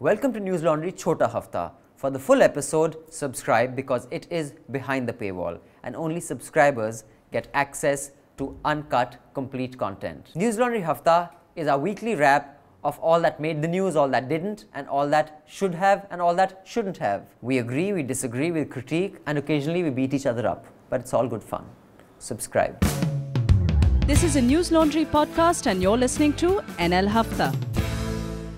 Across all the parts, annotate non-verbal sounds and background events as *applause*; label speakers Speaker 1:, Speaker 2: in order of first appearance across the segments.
Speaker 1: Welcome to News Laundry Chota Hafta. For the full episode, subscribe because it is behind the paywall and only subscribers get access to uncut, complete content. News Laundry Hafta is our weekly wrap of all that made the news, all that didn't, and all that should have, and all that shouldn't have. We agree, we disagree, we critique, and occasionally we beat each other up. But it's all good fun. Subscribe.
Speaker 2: This is a News Laundry podcast, and you're listening to NL Hafta.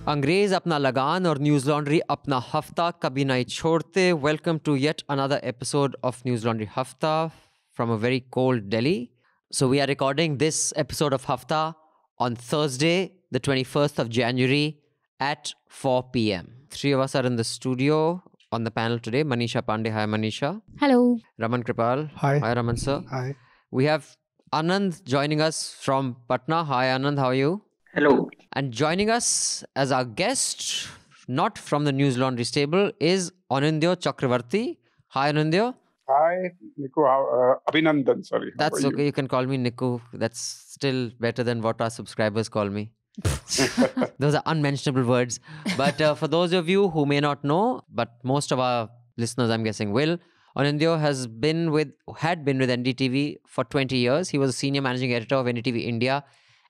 Speaker 1: अंग्रेज अपना लगान और news laundry अपना हफ्ता कभी नहीं छोड़ते welcome to yet another episode of Newslaundry Hafta from a very cold Delhi so we are recording this episode of Hafta on Thursday the twenty first of January at four p m three of us are in the studio on the panel today. Manisha Pandey. Hi, Manisha. Hello. Raman Kripal. Hi. Hi, Raman sir. Hi. We have Anand joining us from Patna. Hi, Anand. How are you? Hello. And joining us as our guest, not from the News Laundry stable, is Anindyo Chakravarti. Hi, Anindyo.
Speaker 3: Hi, Niku. Uh, Abhinandan, sorry. That's okay. You? you?
Speaker 1: can call me Niku. That's still better than what our subscribers call me. *laughs* *laughs* those are unmentionable words. But uh, for those of you who may not know, but most of our listeners, I'm guessing, will. Anindyo has been with had been with NDTV for 20 years. He was a senior managing editor of NDTV India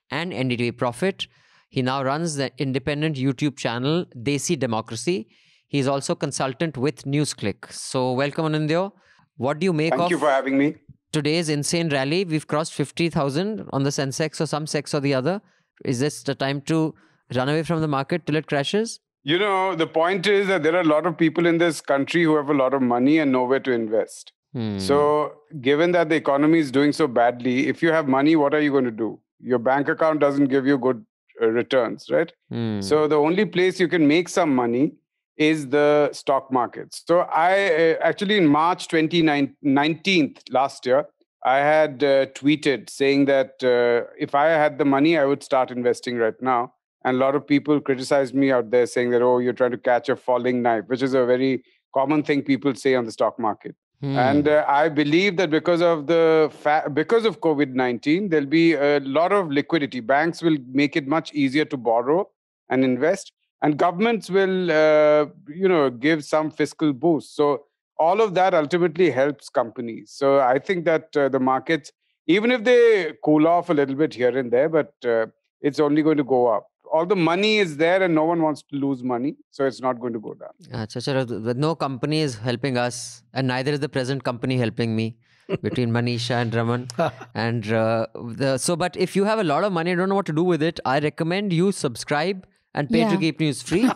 Speaker 1: and NDTV Profit. He now runs the independent YouTube channel Desi Democracy. He's also consultant with NewsClick. So welcome, Anandyo. What do you make Thank of? Thank you for having me. Today's insane rally. We've crossed fifty thousand on the Sensex or some sex or the other. Is this the time to run away from the market till it crashes?
Speaker 3: You know, the point is that there are a lot of people in this country who have a lot of money and nowhere to invest.
Speaker 4: Hmm. So,
Speaker 3: given that the economy is doing so badly, if you have money, what are you going to do? your bank account doesn't give you good uh, returns, right? Mm. So hmm. the only place you can make some money is the stock market. So I uh, actually in March 2019 last year, I had uh, tweeted saying that uh, if I had the money, I would start investing right now. And a lot of people criticized me out there saying that, oh, you're trying to catch a falling knife, which is a very common thing people say on the stock market. Hmm. And uh, I believe that because of the fa- because of COVID nineteen, there'll be a lot of liquidity. Banks will make it much easier to borrow and invest, and governments will, uh, you know, give some fiscal boost. So all of that ultimately helps companies. So I think that uh, the markets, even if they cool off a little bit here and there, but uh, it's only going to go up all the money is there and no one wants to lose money so it's not going to go down
Speaker 1: achha, achha, no company is helping us and neither is the present company helping me *laughs* between manisha and raman *laughs* and uh, the, so but if you have a lot of money and don't know what to do with it i recommend you subscribe and pay yeah. to keep news free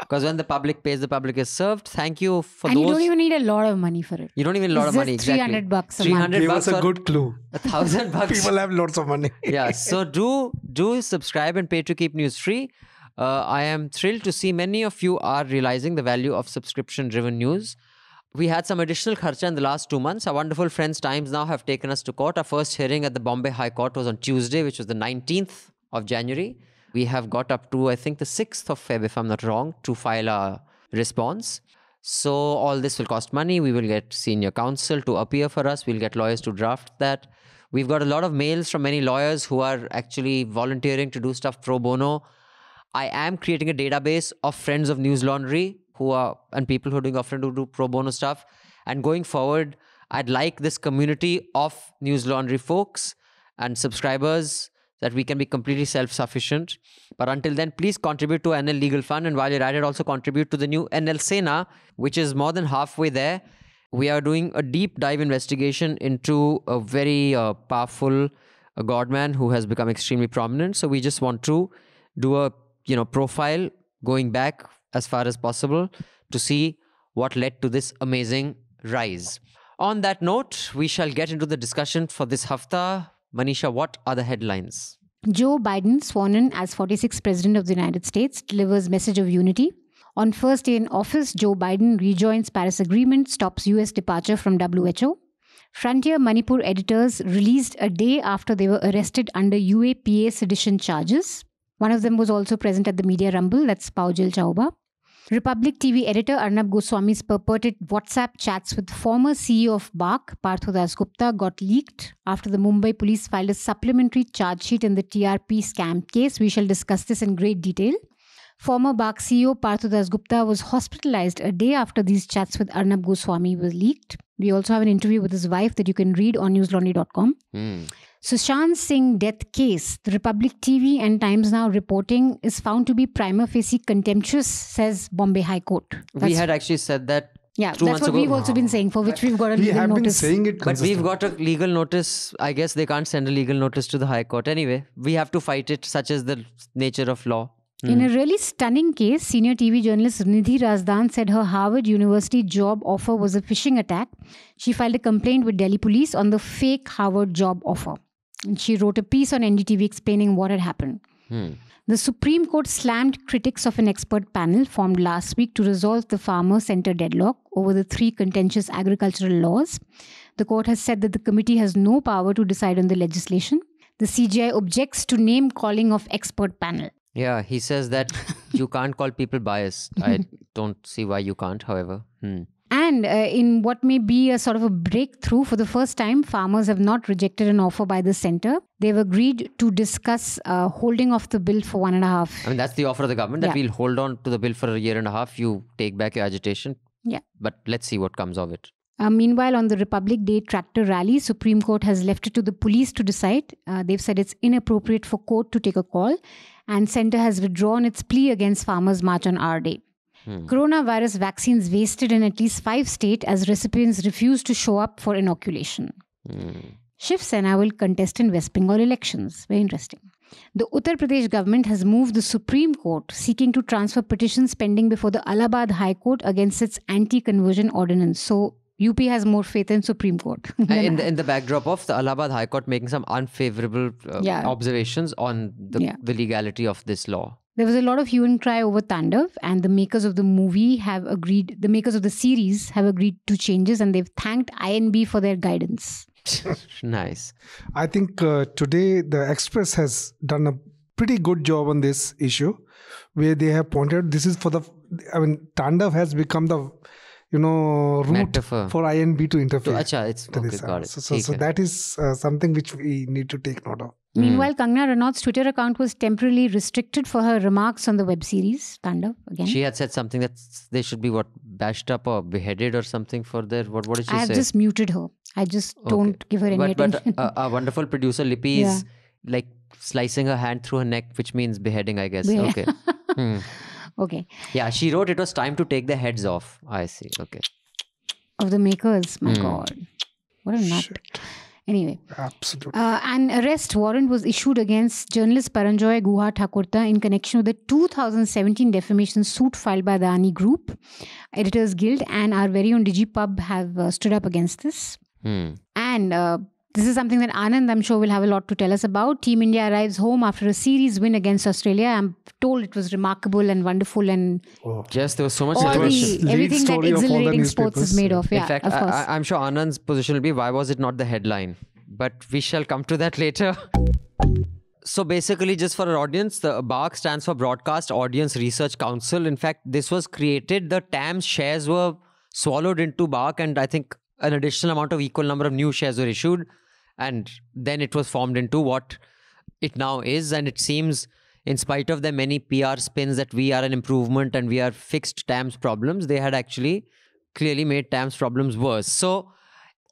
Speaker 1: because *laughs* when the public pays the public is served thank you for and those you don't even
Speaker 5: need a lot of money for it you
Speaker 1: don't even a lot it's of money 300 exactly. bucks a 300 month. bucks us a good
Speaker 2: clue a thousand *laughs* bucks people have lots of money
Speaker 1: yeah so do do subscribe and pay to keep news free uh, i am thrilled to see many of you are realizing the value of subscription driven news we had some additional kharcha in the last two months. Our wonderful friends Times Now have taken us to court. Our first hearing at the Bombay High Court was on Tuesday, which was the 19th of January. We have got up to, I think, the 6th of Feb, if I'm not wrong, to file a response. So all this will cost money. We will get senior counsel to appear for us. We'll get lawyers to draft that. We've got a lot of mails from many lawyers who are actually volunteering to do stuff pro bono. I am creating a database of friends of News Laundry who are and people who are doing often who do pro bono stuff. And going forward, I'd like this community of News Laundry folks and subscribers that we can be completely self-sufficient. But until then, please contribute to NL Legal Fund. And while you're at it, also contribute to the new NL Sena, which is more than halfway there. We are doing a deep dive investigation into a very uh, powerful uh, godman who has become extremely prominent. So we just want to do a you know profile going back as far as possible to see what led to this amazing rise. On that note, we shall get into the discussion for this hafta. Manisha, what are the headlines?
Speaker 5: Joe Biden, sworn in as 46th President of the United States, delivers message of unity. On first day in office, Joe Biden rejoins Paris Agreement, stops US departure from WHO. Frontier Manipur editors released a day after they were arrested under UAPA sedition charges. One of them was also present at the media rumble, that's Paujil Chauba. Republic TV editor Arnab Goswami's purported WhatsApp chats with former CEO of Partho Das Gupta, got leaked after the Mumbai police filed a supplementary charge sheet in the TRP scam case. We shall discuss this in great detail. Former BARC CEO Das Gupta was hospitalized a day after these chats with Arnab Goswami were leaked. We also have an interview with his wife that you can read on newslaundry.com. Mm. Sushant Singh death case, the Republic TV and Times Now reporting is found to be prima facie contemptuous, says Bombay High Court. That's we had
Speaker 1: actually said that.
Speaker 5: Yeah, that's what ago. we've also been saying, for which we've got a we legal notice. saying it, but we've
Speaker 1: got a legal notice. I guess they can't send a legal notice to the High Court anyway. We have to fight it, such is the nature of law. In a
Speaker 5: hmm. really stunning case, senior TV journalist Nidhi Razdan said her Harvard University job offer was a phishing attack. She filed a complaint with Delhi police on the fake Harvard job offer. And she wrote a piece on NDTV explaining what had happened. Hmm. The Supreme Court slammed critics of an expert panel formed last week to resolve the farmer center deadlock over the three contentious agricultural laws. The court has said that the committee has no power to decide on the legislation. The CGI objects to name calling of expert panel.
Speaker 1: Yeah, he says that *laughs* you can't call people biased. I *laughs* don't see why you can't, however. Hmm.
Speaker 5: And uh, in what may be a sort of a breakthrough, for the first time, farmers have not rejected an offer by the centre. They've agreed to discuss uh, holding off the bill for one and a half.
Speaker 1: I mean, that's the offer of the government that yeah. we'll hold on to the bill for a year and a half. You take back your agitation. Yeah. But let's see what comes of it.
Speaker 5: Uh, meanwhile, on the Republic Day tractor rally, Supreme Court has left it to the police to decide. Uh, they've said it's inappropriate for court to take a call, and Centre has withdrawn its plea against farmers' march on our day. Hmm. Coronavirus vaccines wasted in at least five states as recipients refused to show up for inoculation. Hmm. Shiv Sena will contest in West Bengal elections. Very interesting. The Uttar Pradesh government has moved the Supreme Court seeking to transfer petitions pending before the Allahabad High Court against its anti-conversion ordinance. So UP has more faith in Supreme Court. *laughs* Uh, in, the,
Speaker 1: in the backdrop of the Allahabad High Court making some unfavorable uh, yeah. observations on the, yeah. the legality of this law.
Speaker 5: There was a lot of hue and cry over Tandav, and the makers of the movie have agreed, the makers of the series have agreed to changes, and they've thanked INB for their guidance.
Speaker 2: *laughs* nice. I think uh, today the Express has done a pretty good job on this issue, where they have pointed this is for the. I mean, Tandav has become the you know route Metaphor. for INB to interfere. So,
Speaker 1: acha,
Speaker 4: okay, got it. So, so, so
Speaker 2: that is uh, something which we need to take note of.
Speaker 5: Hmm. Meanwhile, mm. Kangna Ranaut's Twitter account was temporarily restricted for her remarks on the web series Tandav. Again, she
Speaker 2: had said something
Speaker 1: that they should be what bashed up or beheaded or something for their what? What did she I say? I have just
Speaker 5: muted her. I just okay. don't give her any but, attention.
Speaker 1: But uh, a wonderful producer Lippy yeah. is like slicing her hand through her neck, which means beheading, I guess. Be- okay. *laughs* hmm. Okay. Yeah, she wrote it was time to take the heads off. I see. Okay.
Speaker 5: Of the makers. My mm. God. What a nut. Shit. Anyway, absolutely. Uh, an arrest warrant was issued against journalist Paranjoy Guha Thakurta in connection with the 2017 defamation suit filed by the Ani Group, Editors Guild, and our very own DigiPub have uh, stood up against this. Hmm. And uh, this is something that Anand, I'm sure, will have a lot to tell us about. Team India arrives home after a series win against Australia. I'm told it was remarkable and wonderful and
Speaker 1: oh. yes, there was so much all the, everything that exhilarating sports is made of. Yeah, In fact, of course. I, I'm sure Anand's position will be why was it not the headline? But we shall come to that later. *laughs* So basically, just for our audience, the BARC stands for Broadcast Audience Research Council. In fact, this was created. The TAM's shares were swallowed into BARC, and I think an additional amount of equal number of new shares were issued and then it was formed into what it now is and it seems in spite of the many pr spins that we are an improvement and we are fixed tam's problems they had actually clearly made tam's problems worse so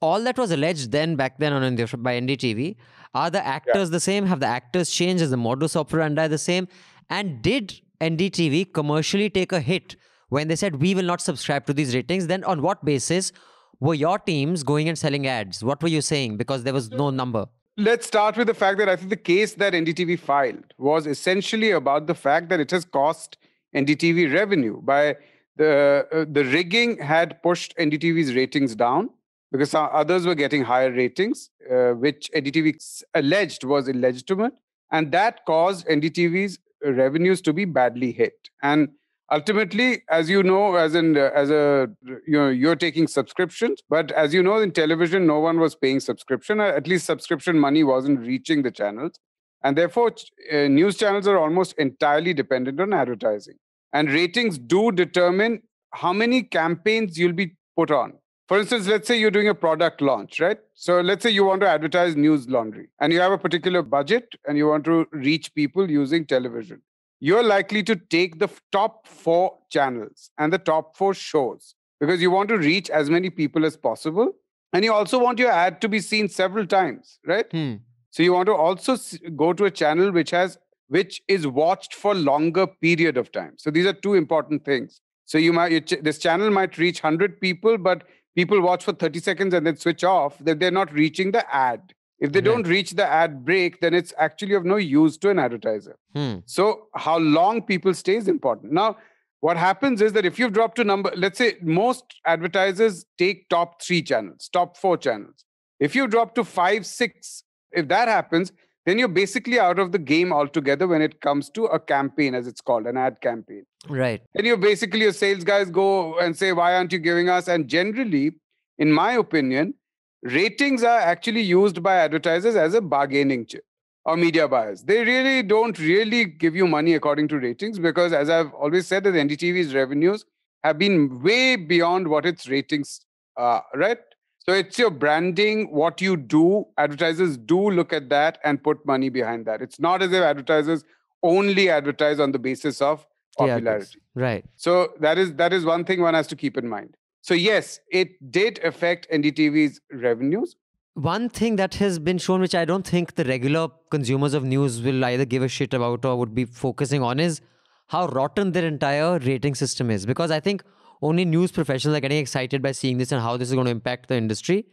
Speaker 1: all that was alleged then back then on by ndtv are the actors yeah. the same have the actors changed is the modus operandi the same and did ndtv commercially take a hit when they said we will not subscribe to these ratings then on what basis were your teams going and selling ads? What were you saying? Because there was no number.
Speaker 3: Let's start with the fact that I think the case that NDTV filed was essentially about the fact that it has cost NDTV revenue by the uh, the rigging had pushed NDTV's ratings down because others were getting higher ratings, uh, which NDTV alleged was illegitimate, and that caused NDTV's revenues to be badly hit. And ultimately as you know as in uh, as a you know you're taking subscriptions but as you know in television no one was paying subscription uh, at least subscription money wasn't reaching the channels and therefore uh, news channels are almost entirely dependent on advertising and ratings do determine how many campaigns you'll be put on for instance let's say you're doing a product launch right so let's say you want to advertise news laundry and you have a particular budget and you want to reach people using television you're likely to take the top four channels and the top four shows because you want to reach as many people as possible. And you also want your ad to be seen several times, right? Hmm. So you want to also go to a channel which has which is watched for longer period of time. So these are two important things. So you might ch- this channel might reach 100 people, but people watch for 30 seconds and then switch off. That they're not reaching the ad. If they right. don't reach the ad break, then it's actually of no use to an advertiser. Hmm. So, how long people stay is important. Now, what happens is that if you've dropped to number, let's say most advertisers take top three channels, top four channels. If you drop to five, six, if that happens, then you're basically out of the game altogether when it comes to a campaign, as it's called, an ad campaign. Right. And you basically your sales guys go and say, Why aren't you giving us? And generally, in my opinion, ratings are actually used by advertisers as a bargaining chip or media buyers. They really don't really give you money according to ratings because, as I've always said, that NDTV's revenues have been way beyond what its ratings are, uh, right? So it's your branding, what you do. Advertisers do look at that and put money behind that. It's not as if advertisers only advertise on the basis of popularity. Yeah, right. So that is that is one thing one has to keep in mind. So, yes, it did affect NDTV's revenues.
Speaker 1: One thing that has been shown, which I don't think the regular consumers of news will either give a shit about or would be focusing on, is how rotten their entire rating system is. Because I think only news professionals are getting excited by seeing this and how this is going to impact the industry.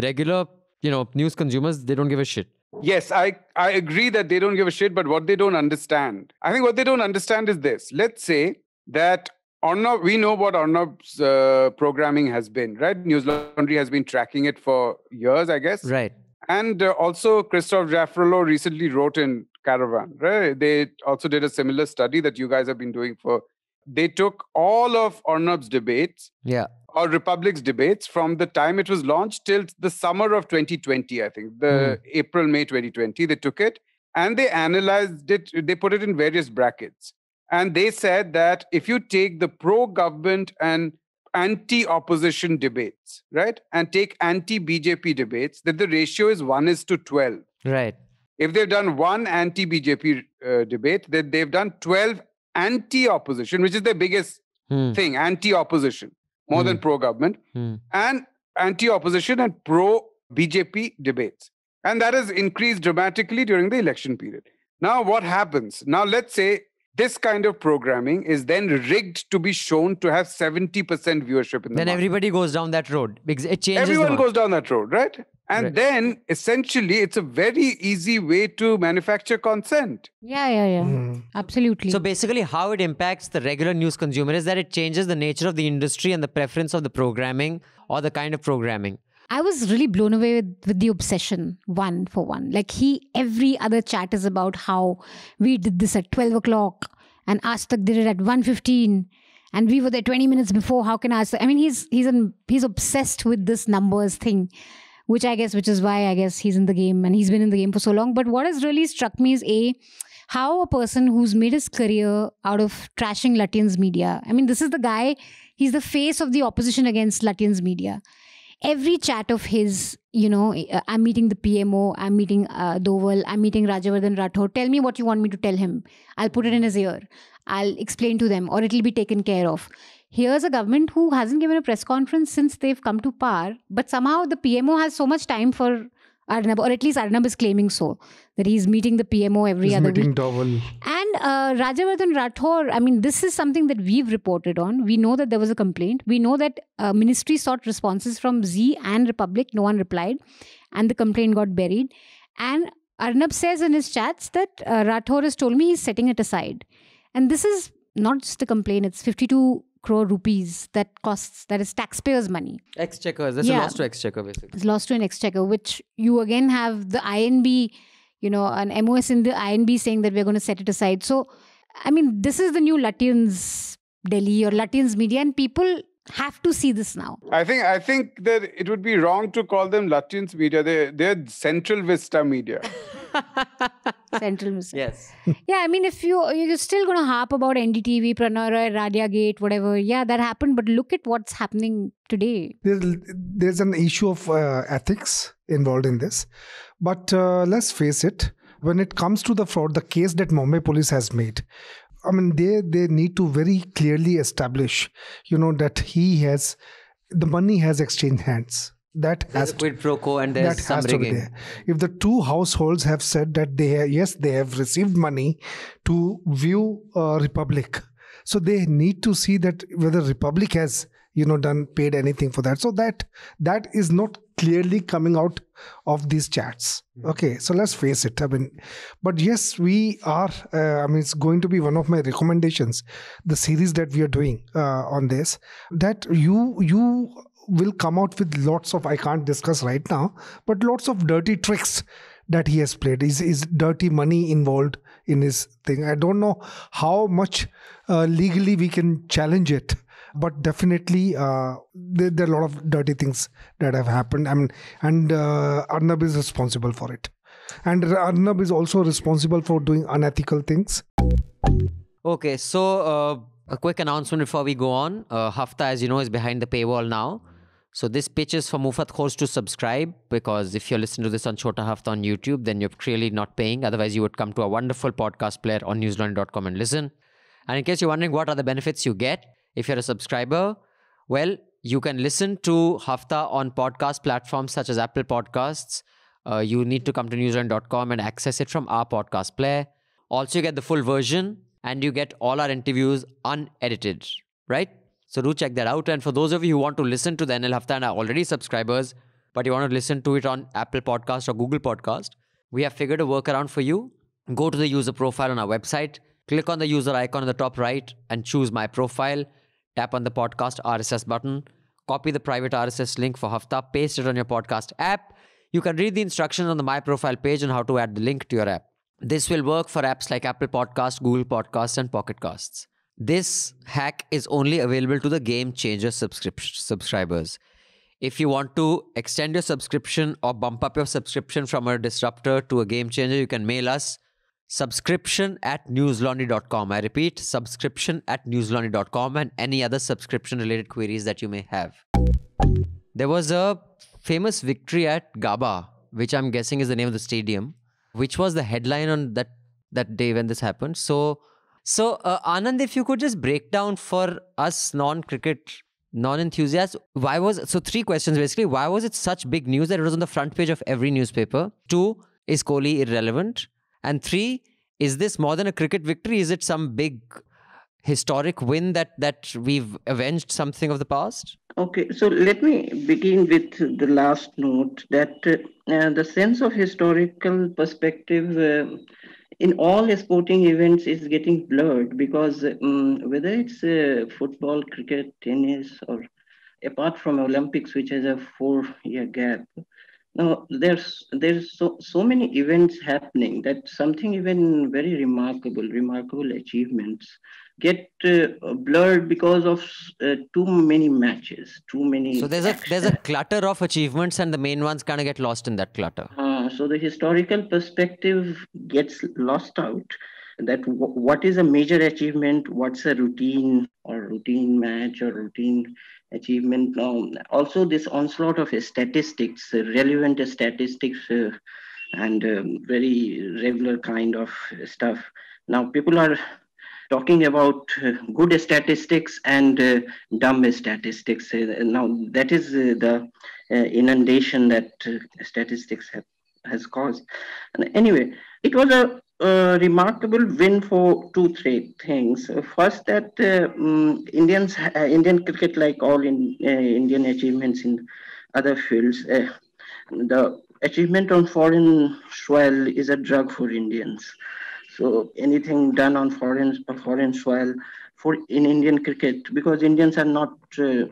Speaker 1: Regular, you know, news consumers, they don't give a shit.
Speaker 3: Yes, I, I agree that they don't give a shit, but what they don't understand, I think what they don't understand is this. Let's say that Arnav, we know what Arnav's uh, programming has been, right? News Laundry has been tracking it for years, I guess. Right. And uh, also, Christoph Jaffrello recently wrote in Caravan, right? They also did a similar study that you guys have been doing for. They took all of Arnav's debates, yeah, or Republic's debates from the time it was launched till the summer of 2020, I think, the mm. April May 2020. They took it and they analyzed it. They put it in various brackets and they said that if you take the pro government and anti opposition debates, right, and take anti BJP debates, that the ratio is 1 is to 12. Right. If they've done one anti BJP uh, debate, then they've done 12 anti opposition, which is the biggest hmm. thing anti opposition, more hmm. than pro government, hmm. and anti opposition and pro BJP debates. And that has increased dramatically during the election period. Now, what happens? Now, let's say this kind of programming is then rigged to be shown to have 70% viewership in the then market.
Speaker 1: everybody goes down that road because it changes everyone goes
Speaker 3: down that road right and right. then essentially it's a very easy way to manufacture consent
Speaker 5: yeah yeah yeah mm. absolutely so
Speaker 1: basically how it impacts the regular news consumer is that it changes the nature of the industry and the preference of the programming or the kind of programming
Speaker 5: I was really blown away with, with the obsession one for one. Like he, every other chat is about how we did this at 12 o'clock and Astak did it at 1.15 and we were there 20 minutes before. How can Astak? I mean, he's, he's, an, he's obsessed with this numbers thing, which I guess, which is why I guess he's in the game and he's been in the game for so long. But what has really struck me is A, how a person who's made his career out of trashing Latins media. I mean, this is the guy, he's the face of the opposition against Latins media every chat of his, you know, eh, uh, I'm meeting the PMO, I'm meeting uh, Doval, I'm meeting Rajavardhan Rathod. Tell me what you want me to tell him. I'll put it in his ear. I'll explain to them, or it'll be taken care of. Here's a government who hasn't given a press conference since they've come to power, but somehow the PMO has so much time for Arnab, or at least Arnab is claiming so, that he's meeting the PMO every he's other meeting week. Doval. And uh, Rajavardhan Rathore, I mean, this is something that we've reported on. We know that there was a complaint. We know that uh, ministry sought responses from Z and Republic. No one replied, and the complaint got buried. And Arnab says in his chats that uh, Rathore has told me he's setting it aside. And this is not just a complaint, it's 52 crore rupees that costs, that is taxpayers' money.
Speaker 1: Exchequer, that's yeah. a loss to exchequer, basically.
Speaker 5: It's lost to an exchequer, which you again have the INB you know, an MOS in the INB saying that we're going to set it aside. So, I mean, this is the new Latins Delhi or Latins media, and people have to see this now.
Speaker 3: I think I think that it would be wrong to call them Latins media. They they're Central Vista media.
Speaker 5: *laughs* Central Vista. Yes. *laughs* yeah, I mean, if you you're still going to harp about NDTV, Pranara, Radia Gate, whatever. Yeah, that happened, but look at what's happening today.
Speaker 2: There's there's an issue of uh, ethics involved in this. But uh, let's face it, when it comes to the fraud, the case that Mumbai police has made, I mean, they they need to very clearly establish, you know, that he has the money has exchanged hands. That has to,
Speaker 1: quid pro quo and there's that some has rigging. to be there.
Speaker 2: If the two households have said that they have, yes they have received money to view uh, Republic, so they need to see that whether Republic has you know done paid anything for that. So that that is not clearly coming out of these chats mm-hmm. okay so let's face it i mean but yes we are uh, i mean it's going to be one of my recommendations the series that we are doing uh, on this that you you will come out with lots of i can't discuss right now but lots of dirty tricks that he has played is is dirty money involved in his thing i don't know how much uh, legally we can challenge it but definitely uh, there, there, are a lot of dirty things that have happened I mean, and uh, arnab is responsible for it and arnab is also responsible for doing unethical things
Speaker 1: okay so uh, a quick announcement before we go on uh, hafta as you know is behind the paywall now so this pitch is for Mufat Khors to subscribe because if you're listening to this on Chota Hafta on YouTube, then you're clearly not paying. Otherwise, you would come to a wonderful podcast player on newsline.com and listen. And in case you're wondering what are the benefits you get, if you're a subscriber, well, you can listen to Hafta on podcast platforms such as Apple Podcasts. Uh, you need to come to newsround.com and access it from our podcast player. Also, you get the full version and you get all our interviews unedited, right? So do check that out. And for those of you who want to listen to the NL Hafta and are already subscribers, but you want to listen to it on Apple Podcast or Google Podcast, we have figured a workaround for you. Go to the user profile on our website, click on the user icon in the top right and choose My Profile tap on the podcast RSS button, copy the private RSS link for Hafta, paste it on your podcast app. You can read the instructions on the My Profile page on how to add the link to your app. This will work for apps like Apple Podcasts, Google Podcasts, and Pocket Casts. This hack is only available to the Game Changer subscrip- subscribers. If you want to extend your subscription or bump up your subscription from a disruptor to a game changer, you can mail us subscription at newslaundry.com. I repeat, subscription at newslaundry.com and any other subscription related queries that you may have. There was a famous victory at GABA, which I'm guessing is the name of the stadium, which was the headline on that, that day when this happened. So, so uh, Anand, if you could just break down for us non-cricket non-enthusiasts why was so three questions basically why was it such big news that it was on the front page of every newspaper two is kohli irrelevant and three, is this more than a cricket victory? Is it some big historic win that that we've avenged something of the past?
Speaker 4: Okay, so let me begin with the last note that uh, the sense of historical perspective. Uh, in all sporting events is getting blurred because um, whether it's uh, football, cricket, tennis, or apart from Olympics, which has a four year gap, now there's there's so, so many events happening that something even very remarkable, remarkable achievements get uh, blurred because of uh, too many matches, too many. So there's a there's a
Speaker 1: clutter of achievements, and the main ones kind of get lost in that clutter.
Speaker 4: Uh, so the historical perspective gets lost out. That w- what is a major achievement, what's a routine or routine match or routine achievement now also this onslaught of statistics uh, relevant statistics uh, and um, very regular kind of stuff now people are talking about uh, good statistics and uh, dumb statistics. Uh, now, that is uh, the inundation that statistics have, has caused. And anyway, it was a a remarkable win for two, three things. First, that um, Indians, uh, Indian cricket, like all in, uh, Indian achievements in other fields, uh, the achievement on foreign soil is a drug for Indians. So anything done on foreign foreign soil for in Indian cricket, because Indians are not uh,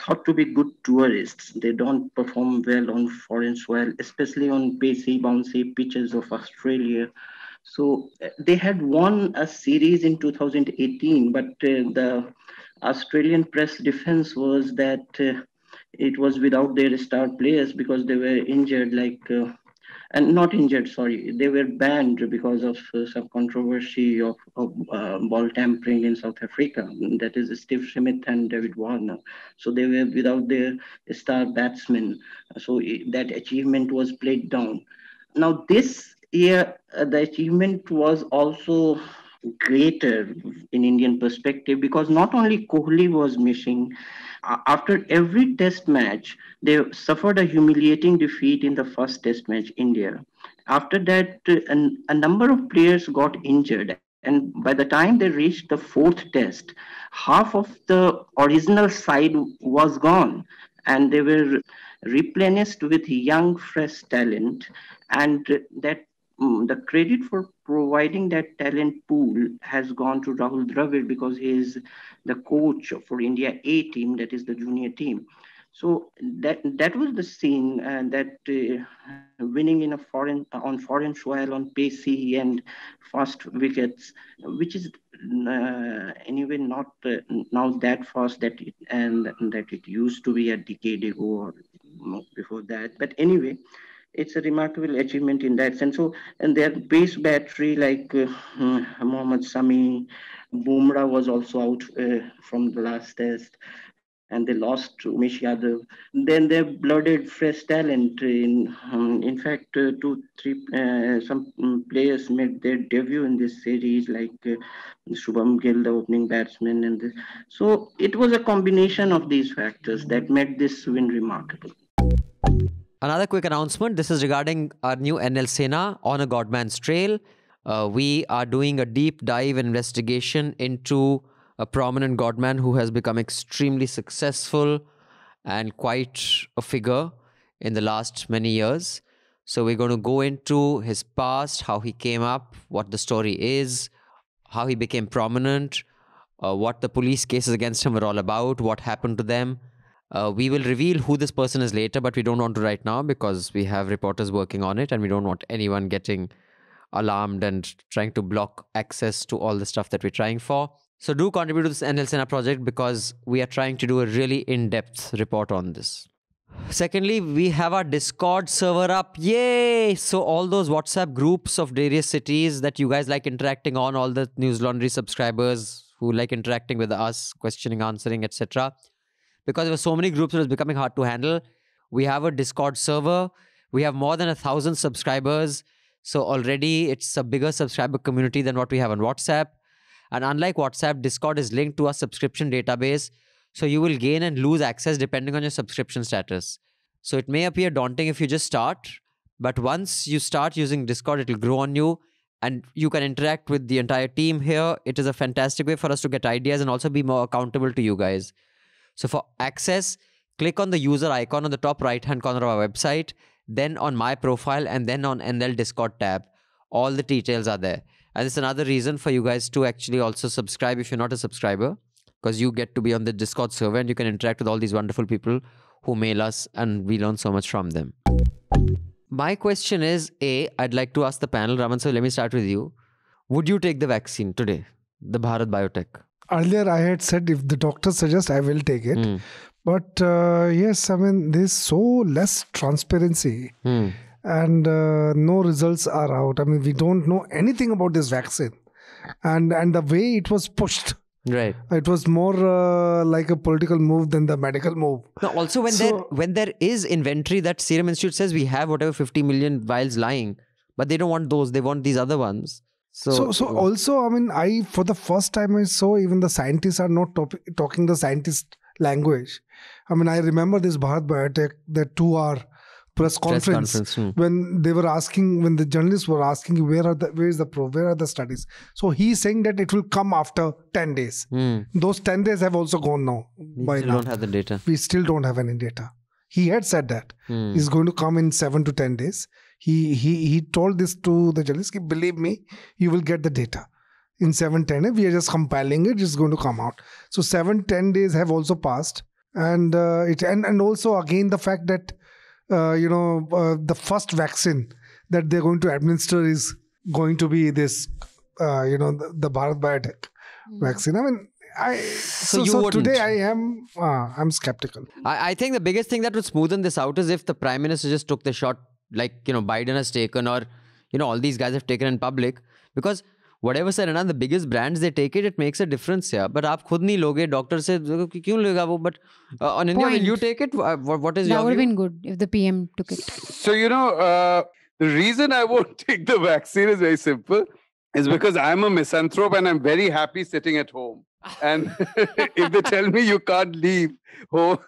Speaker 4: thought to be good tourists. They don't perform well on foreign soil, especially on pacey, bouncy pitches of Australia. So eh, they had won a series in 2018, but uh, the Australian press defense was that eh, it was without their star players because they were injured, like and not injured, sorry, they were banned because of uh, some controversy of, of uh, ball tampering in South Africa. That is Steve Smith and David Warner. So they were without their star batsmen. So eh, that achievement was played down. Now this year, uh, the achievement was also greater in Indian perspective because not only Kohli was missing, after every test match, they suffered a humiliating defeat in the first test match, India. After that, an, a number of players got injured. And by the time they reached the fourth test, half of the original side was gone. And they were replenished with young, fresh talent. And that Mm, the credit for providing that talent pool has gone to Rahul Dravid because he is the coach for India A team, that is the junior team. So that that was the scene uh, that uh, winning in a foreign on foreign soil on pacey and fast wickets, which is uh, anyway not uh, now that fast that it, and that it used to be a decade ago or before that. But anyway, it's a remarkable achievement in that sense. So, and their base battery, like uh, hmm, Mohammad Sami, Bumrah was also out uh, from the last test, and they lost to Umesh Yadav. Then they blooded fresh talent. In um, in fact, uh, two, three, uh, some mm, players made their debut in this series, like uh, Shubham Gill, the opening batsman, and so it was a combination of these factors that made this win remarkable.
Speaker 1: Another quick announcement. This is regarding our new NL Sena on a Godman's Trail. Uh, we are doing a deep dive investigation into a prominent Godman who has become extremely successful and quite a figure in the last many years. So we're going to go into his past, how he came up, what the story is, how he became prominent, uh, what the police cases against him were all about, what happened to them, uh, we will reveal who this person is later, but we don't want to right now because we have reporters working on it and we don't want anyone getting alarmed and trying to block access to all the stuff that we're trying for. So do contribute to this NL Sena project because we are trying to do a really in-depth report on this. Secondly, we have our Discord server up. Yay! So all those WhatsApp groups of various cities that you guys like interacting on, all the News Laundry subscribers who like interacting with us, questioning, answering, etc because there were so many groups, it was becoming hard to handle. We have a Discord server. We have more than a thousand subscribers. So already it's a bigger subscriber community than what we have on WhatsApp. And unlike WhatsApp, Discord is linked to our subscription database. So you will gain and lose access depending on your subscription status. So it may appear daunting if you just start, but once you start using Discord, it'll grow on you and you can interact with the entire team here. It is a fantastic way for us to get ideas and also be more accountable to you guys. So for access, click on the user icon on the top right hand corner of our website, then on my profile and then on NL Discord tab. All the details are there. And it's another reason for you guys to actually also subscribe if you're not a subscriber, because you get to be on the Discord server and you can interact with all these wonderful people who mail us and we learn so much from them. My question is A, I'd like to ask the panel, Raman, so let me start with you. Would you take the vaccine today, the Bharat Biotech?
Speaker 2: earlier I had said if the doctor suggests, I will take it. Mm. But uh, yes, I mean, there's so less transparency. Mm. And uh, no results are out. I mean, we don't know anything about this vaccine, and and the way it was pushed, right it was more uh, like a political move than the medical move
Speaker 1: now also when so, there when there is inventory that serum institute says we have whatever 50 million vials lying but they don't want those they want these other ones so, so, so uh,
Speaker 2: also, I mean, I for the first time I saw even the scientists are not top, talking the scientist language. I mean, I remember this Bharat Biotech, the two-hour press conference, press conference hmm. when they were asking, when the journalists were asking, where are the, where is the pro, where are the studies? So he's saying that it will come after ten days. Hmm. Those ten days have also gone now. We still now. don't have the data. We still don't have any data. He had said that hmm. it's going to come in seven to ten days he he he told this to the journalist believe me you will get the data in seven ten. we are just compiling it it's going to come out so seven ten days have also passed and uh, it and, and also again the fact that uh, you know uh, the first vaccine that they're going to administer is going to be this uh, you know the, the Bharat Biotech mm. vaccine i mean I, so, so, so today I am uh, I'm skeptical.
Speaker 1: I, I, think the biggest thing that would smoothen this out is if the prime minister just took the shot like you know Biden has taken or you know all these guys have taken in public because whatever said and the biggest brands they take it it makes a difference yeah but aap khud nahi loge doctor se kyun lega wo but uh, on India will you take
Speaker 5: it what, what is that your would have been good if the PM took it
Speaker 3: so you know uh, the reason I won't *laughs* take the vaccine is very simple is because I'm a misanthrope and I'm very happy sitting at home and *laughs* if they tell me you can't leave home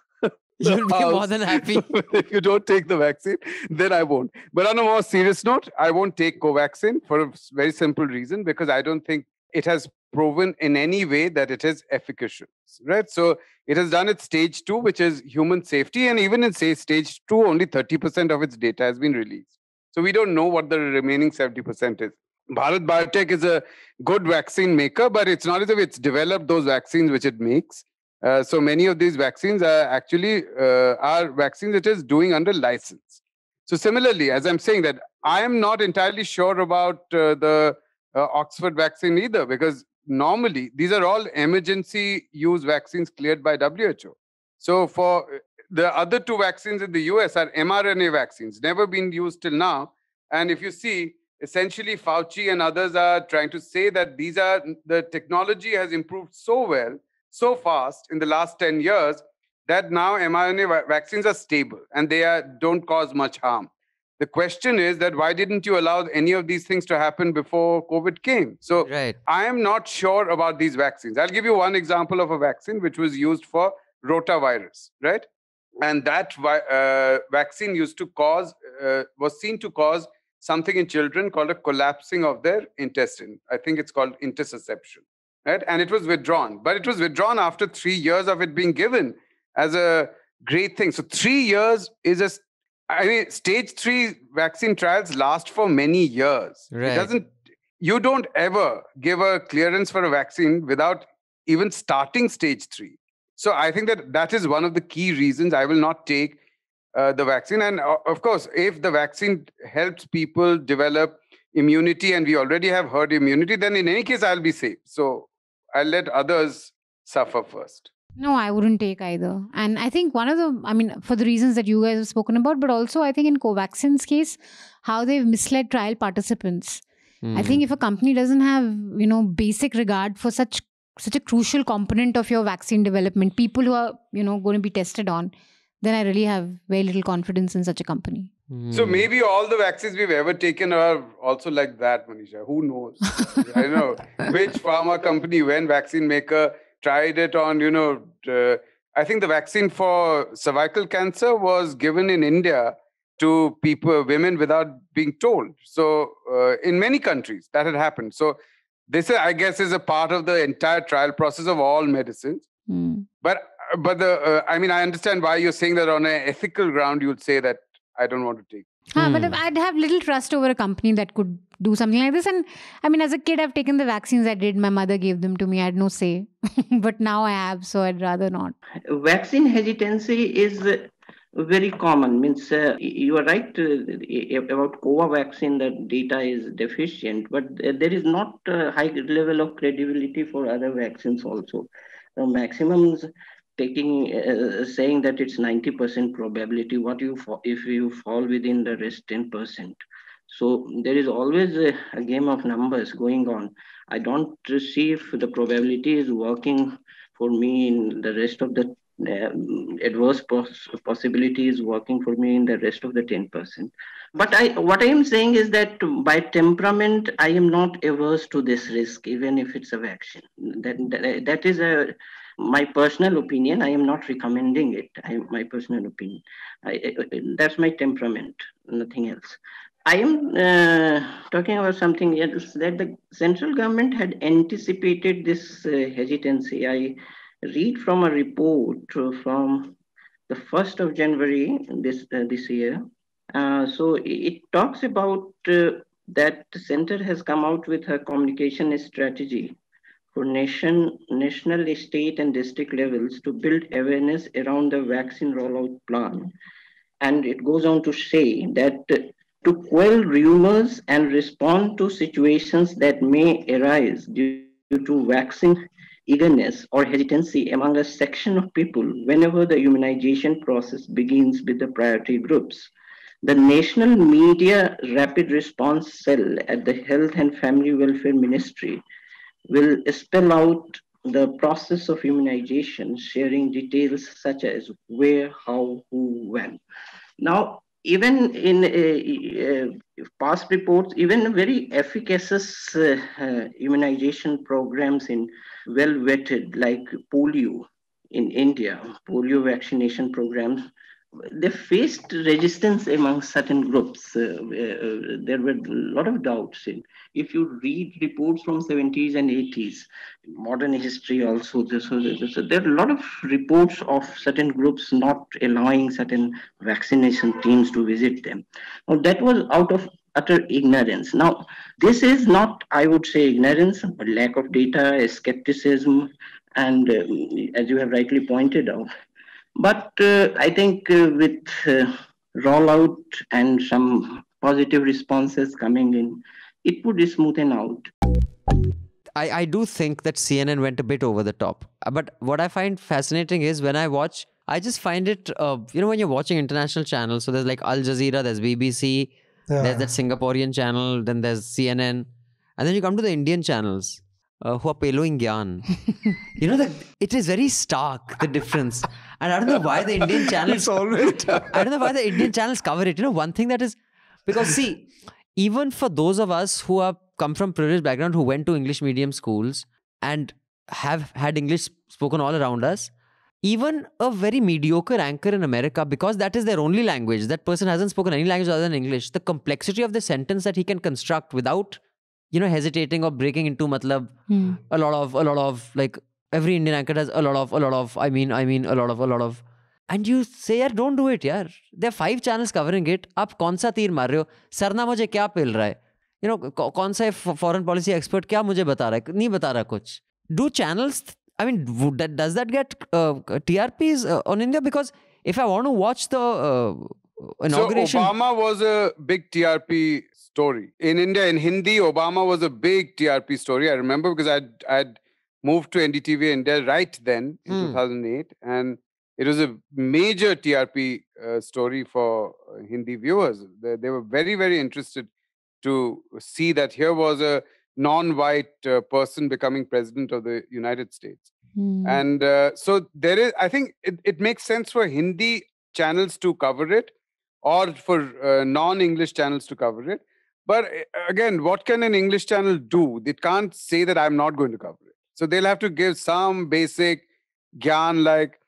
Speaker 3: *laughs* You'll be more than happy. *laughs* if you don't take the vaccine, then I won't. But on a more serious note, I won't take Covaxin for a very simple reason because I don't think it has proven in any way that it is efficacious, right? So it has done its stage two, which is human safety. And even in say stage two, only 30% of its data has been released. So we don't know what the remaining 70% is. Bharat Biotech is a good vaccine maker, but it's not as if it's developed those vaccines which it makes. Uh, so many of these vaccines are actually uh, are vaccines that is doing under license. So similarly, as I'm saying that I am not entirely sure about uh, the uh, Oxford vaccine either, because normally these are all emergency use vaccines cleared by WHO. So for uh, the other two vaccines in the US are mRNA vaccines, never been used till now. And if you see, essentially Fauci and others are trying to say that these are the technology has improved so well so fast in the last 10 years that now mRNA vaccines are stable and they are, don't cause much harm. The question is that why didn't you allow any of these things to happen before COVID came? So right. I am not sure about these vaccines. I'll give you one example of a vaccine which was used for rotavirus, right? And that uh, vaccine used to cause, uh, was seen to cause something in children called a collapsing of their intestine. I think it's called intersusception right? And it was withdrawn, but it was withdrawn after three years of it being given as a great thing. So three years is a I mean, stage three vaccine trials last for many years. Right. It doesn't. You don't ever give a clearance for a vaccine without even starting stage three. So I think that that is one of the key reasons I will not take uh, the vaccine. And uh, of course, if the vaccine helps people develop immunity, and we already have herd immunity, then in any case I'll be safe. So I'll let others suffer first.
Speaker 5: No, I wouldn't take either. And I think one of the, I mean, for the reasons that you guys have spoken about, but also I think in Covaxin's case, how they've misled trial participants. Mm. I hmm. think if a company doesn't have, you know, basic regard for such such a crucial component of your vaccine development, people who are, you know, going to be tested on, then I really have very little confidence in such a company.
Speaker 3: So hmm. maybe all the vaccines we've ever taken are also like that, Manisha. Who knows? *laughs* I know which pharma company, when vaccine maker tried it on, you know, uh, I think the vaccine for cervical cancer was given in India to people, women without being told. So uh, in many countries that had happened. So this, I guess, is a part of the entire trial process of all medicines. Mm. But uh, but the uh, I mean, I understand why you're saying that on an ethical ground, you'd say that I don't want to take.
Speaker 5: Huh, hmm. But I'd have little trust over a company that could do something like this. And I mean, as a kid, I've taken the vaccines I did. My mother gave them to me. I had no say. *laughs* but now I have, so I'd rather not.
Speaker 4: Vaccine hesitancy is very common. Means uh, you are right uh, about COVA vaccine. The data is deficient, but there is not a high level of credibility for other vaccines also. The maximum taking uh, uh, saying that it's 90% probability what you fall, if you fall within the rest 10% so there is always a, a, game of numbers going on i don't see if the probability is working for me in the rest of the uh, adverse possibilities possibility is working for me in the rest of the 10% but i what i am saying is that by temperament i am not averse to this risk even if it's a vaccine that that, that is a my personal opinion i am not recommending it I, my personal opinion I, I, that's my temperament nothing else i am uh, talking about something else that the central government had anticipated this uh, hesitancy i read from a report from the 1st of january this uh, this year uh, so it talks about uh, that center has come out with a communication strategy for nation, national, state, and district levels to build awareness around the vaccine rollout plan. And it goes on to say that to quell rumors and respond to situations that may arise due to vaccine eagerness or hesitancy among a section of people whenever the immunization process begins with the priority groups. The National Media Rapid Response Cell at the Health and Family Welfare Ministry will spell out the process of immunization, sharing details such as where, how, who, when. Now, even in uh, uh, past reports, even very efficacious uh, immunization uh, programs in well vetted, like polio in India, polio vaccination programs they faced resistance among certain groups. Uh, uh, there were a lot of doubts. In if you read reports from 70s and 80s, modern history also, this, this, there are a lot of reports of certain groups not allowing certain vaccination teams to visit them. Now that was out of utter ignorance. Now this is not, I would say, ignorance, but lack of data, skepticism, and um, as you have rightly pointed out but uh, I think uh, with uh, rollout and some positive responses coming in, it would smoothen out.
Speaker 1: I, I do think that CNN went a bit over the top. But what I find fascinating is when I watch, I just find it, uh, you know, when you're watching international channels, so there's like Al Jazeera, there's BBC, yeah. there's that Singaporean channel, then there's CNN. And then you come to the Indian channels uh, who are peloing *laughs* Gyan. you know, that it is very stark, the difference. And I don't know why the Indian *laughs* channels. it's always tough. *laughs* I don't know why the Indian channels cover it. You know, one thing that is because see, even for those of us who have come from privileged background who went to English medium schools and have had English spoken all around us, even a very mediocre anchor in America, because that is their only language, that person hasn't spoken any language other than English, the complexity of the sentence that he can construct without, you know, hesitating or breaking into matlab, hmm. a lot of, a lot of like every Indian actor does a lot of, a lot of, I mean, I mean, a lot of, a lot of. And you say, yaar, don't do it, yaar. There are five channels covering it. Up konsa सा mar मार रहे हो सरना मुझे you know, konsa foreign policy expert kya mujhe bata बता रहा bata नहीं kuch. Do channels, I mean, that, does that get uh, TRPs uh, on India? Because if I want to watch the uh, inauguration, so Obama
Speaker 3: was a big TRP story in India. In Hindi, Obama was a big TRP story. I remember because I'd, I'd moved to NDTV India right then in mm. 2008, and it was a major TRP uh, story for uh, Hindi viewers. They, they, were very, very interested to see that here was a non-white uh, person becoming president of the United States. Mm. And uh, so there is, I think it, it makes sense for Hindi channels to cover it or for uh, non-English channels to cover it. But uh, again, what can an English channel do? It can't say that I'm not going to cover it. So they'll have to give some basic gyan like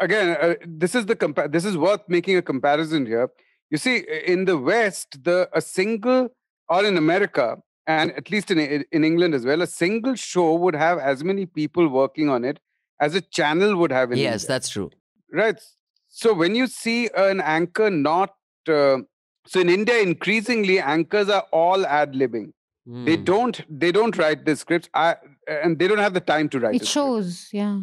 Speaker 3: again uh, this is the compa- this is worth making a comparison here. You see in the west the a single or in America and at least in in England as well a single show would have as many people working on it as a channel would have in Yes, India. that's true. Right. So when you see an anchor not uh, so in India, increasingly anchors are all ad libbing. Mm. They hmm. don't. They don't write the scripts. I and they don't have the time to write. It
Speaker 5: shows, script. yeah.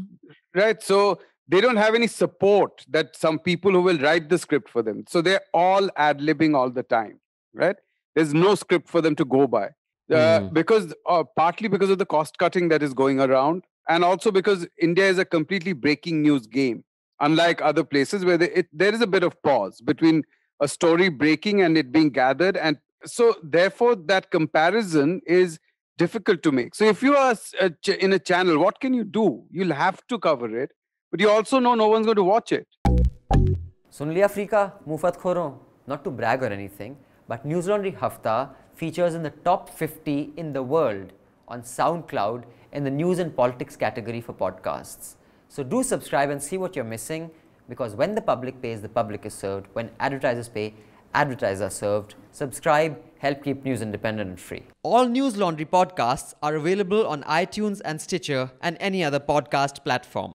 Speaker 3: Right. So they don't have any support that some people who will write the script for them. So they're all ad libbing all the time. Right. There's no script for them to go by. Uh, mm. because uh, partly because of the cost cutting that is going around and also because india is a completely breaking news game unlike other places where they, it, there is a bit of pause between a story breaking and it being gathered and so therefore that comparison is difficult to make so if you are uh, in a channel what can you do you'll have to cover it but you also
Speaker 1: know no one's going to watch it Sunli liya afrika mufat khoron not to brag or anything but news laundry hafta features in the top 50 in the world on soundcloud in the news and politics category for podcasts so do subscribe and see what you're missing because when the public pays the public is served when advertisers pay advertiser served, subscribe, help keep news independent and free. All News Laundry podcasts are available on iTunes and Stitcher and any other podcast platform.